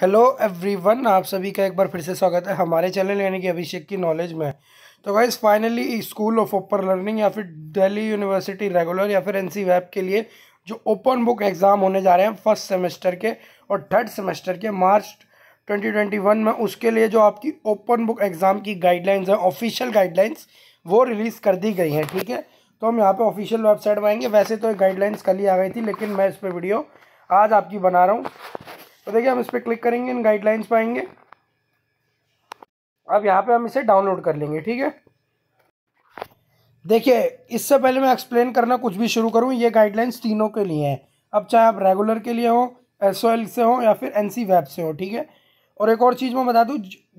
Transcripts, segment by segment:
hello everyone आप सभी का एक बार फिर से स्वागत है हमारे चैनल यानी कि अभिषेक की नॉलेज में तो guys finally school of open learning या फिर दिल्ली यूनिवर्सिटी रेगुलर या फिर एन सी वैब के लिए जो ओपन बुक एग्ज़ाम होने जा रहे हैं फर्स्ट सेमेस्टर के और थर्ड सेमेस्टर के मार्च 2021 में उसके लिए जो आपकी ओपन बुक एग्ज़ाम की गाइडलाइंस हैं ऑफिशियल गाइडलाइंस वो रिलीज़ कर दी गई हैं ठीक है तो हम यहाँ पर ऑफिशियल वेबसाइट आएंगे वैसे तो गाइडलाइंस कल ही आ गई थी लेकिन मैं इस पर वीडियो आज आपकी बना रहा हूँ तो देखिए हम इस पर क्लिक करेंगे इन गाइडलाइंस पर आएंगे अब यहाँ पे हम इसे डाउनलोड कर लेंगे ठीक है देखिए इससे पहले मैं एक्सप्लेन करना कुछ भी शुरू करूँ ये गाइडलाइंस तीनों के लिए हैं अब चाहे आप रेगुलर के लिए हो एस से हो या फिर एन वेब से हो ठीक है और एक और चीज़ मैं बता दूँ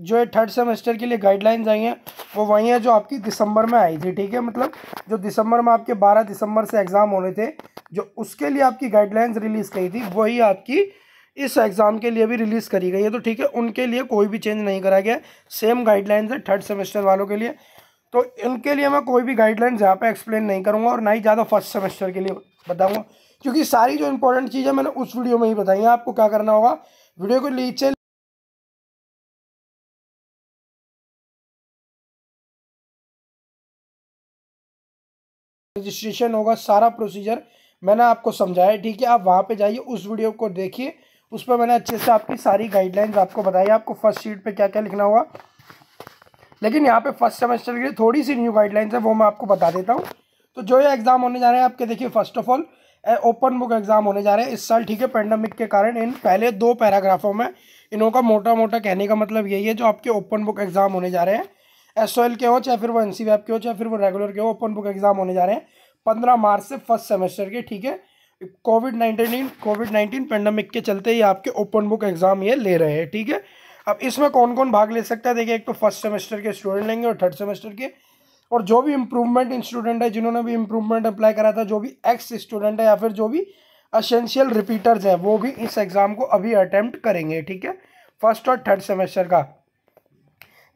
जो ये थर्ड सेमेस्टर के लिए गाइडलाइंस आई हैं वो वही हैं जो आपकी दिसंबर में आई थी ठीक है मतलब जो दिसंबर में आपके बारह दिसंबर से एग्ज़ाम होने थे जो उसके लिए आपकी गाइडलाइंस रिलीज़ की थी वही आपकी इस एग्ज़ाम के लिए भी रिलीज़ करी गई है तो ठीक है उनके लिए कोई भी चेंज नहीं करा गया सेम गाइडलाइंस है थर्ड सेमेस्टर वालों के लिए तो इनके लिए मैं कोई भी गाइडलाइंस यहाँ पे एक्सप्लेन नहीं करूँगा और ना ही ज़्यादा फर्स्ट सेमेस्टर के लिए बताऊँगा क्योंकि सारी जो इंपॉर्टेंट चीज़ें मैंने उस वीडियो में ही बताई हैं आपको क्या करना होगा वीडियो को नीचे रजिस्ट्रेशन होगा सारा प्रोसीजर मैंने आपको समझाया ठीक है आप वहाँ पे जाइए उस वीडियो को देखिए उस पर मैंने अच्छे से आपकी सारी गाइडलाइंस आपको बताई आपको फर्स्ट शीट पे क्या क्या लिखना होगा लेकिन यहाँ पे फर्स्ट सेमेस्टर के लिए थोड़ी सी न्यू गाइडलाइंस है वो मैं आपको बता देता हूँ तो जो ये एग्ज़ाम होने जा रहे हैं आपके देखिए first of all open book exam होने जा रहे हैं इस साल ठीक है पेंडेमिक के कारण इन पहले दो पैराग्राफों में इनों का मोटा मोटा कहने का मतलब यही है जो आपके ओपन बुक एग्ज़ाम होने जा रहे हैं एस के हो चाहे फिर वो एन के हो चाहे फिर वो रेगुलर के हो ओपन बुक एग्ज़ाम होने जा रहे हैं पंद्रह मार्च से फर्स्ट सेमेस्टर के ठीक है covid nineteen covid nineteen pandemic के चलते ही आपके ओपन बुक एग्ज़ाम ये ले रहे हैं ठीक है अब इसमें कौन कौन भाग ले सकता है देखिए एक तो फर्स्ट सेमेस्टर के स्टूडेंट लेंगे और थर्ड सेमेस्टर के और जो भी इम्प्रूवमेंट इन स्टूडेंट है जिन्होंने भी इम्प्रूवमेंट अप्लाई करा था जो भी एक्स स्टूडेंट है या फिर जो भी असेंशियल रिपीटर्स हैं वो भी इस एग्ज़ाम को अभी अटैम्प्ट करेंगे ठीक है फर्स्ट और थर्ड सेमेस्टर का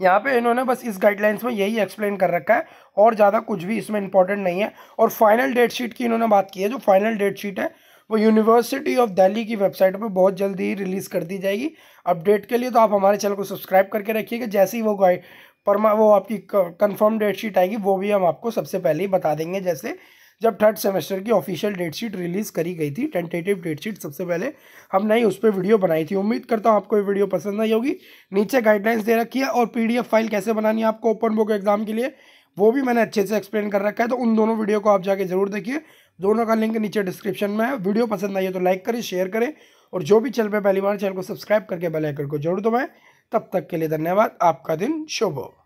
यहाँ पे इन्होंने बस इस गाइडलाइंस में यही एक्सप्लेन कर रखा है और ज़्यादा कुछ भी इसमें इंपॉर्टेंट नहीं है और फाइनल डेट शीट की इन्होंने बात की है जो फाइनल डेट शीट है वो यूनिवर्सिटी ऑफ दिल्ली की वेबसाइट पर बहुत जल्दी ही रिलीज़ कर दी जाएगी अपडेट के लिए तो आप हमारे चैनल को सब्सक्राइब करके रखिएगा जैसे ही वो गाइड परमा वो आपकी कन्फर्म डेट शीट आएगी वो भी हम आपको सबसे पहले ही बता देंगे जैसे जब थर्ड सेमेस्टर की ऑफिशियल डेट शीट रिलीज़ करी गई थी टेंटेटिव डेट शीट सबसे पहले हमने ही उस पर वीडियो बनाई थी उम्मीद करता हूँ आपको ये वीडियो पसंद आई होगी नीचे गाइडलाइंस दे रखी है और पी फाइल कैसे बनानी है आपको ओपन बुक एग्जाम के लिए वो भी मैंने अच्छे से एक्सप्लेन कर रखा है तो उन दोनों वीडियो को आप जाके जरूर देखिए दोनों का लिंक नीचे डिस्क्रिप्शन में है वीडियो पसंद आई है तो लाइक करें शेयर करें और जो भी चल पे पहली बार चैनल को सब्सक्राइब करके बेल आइकन को जरूर दबाएं तब तक के लिए धन्यवाद आपका दिन शुभ हो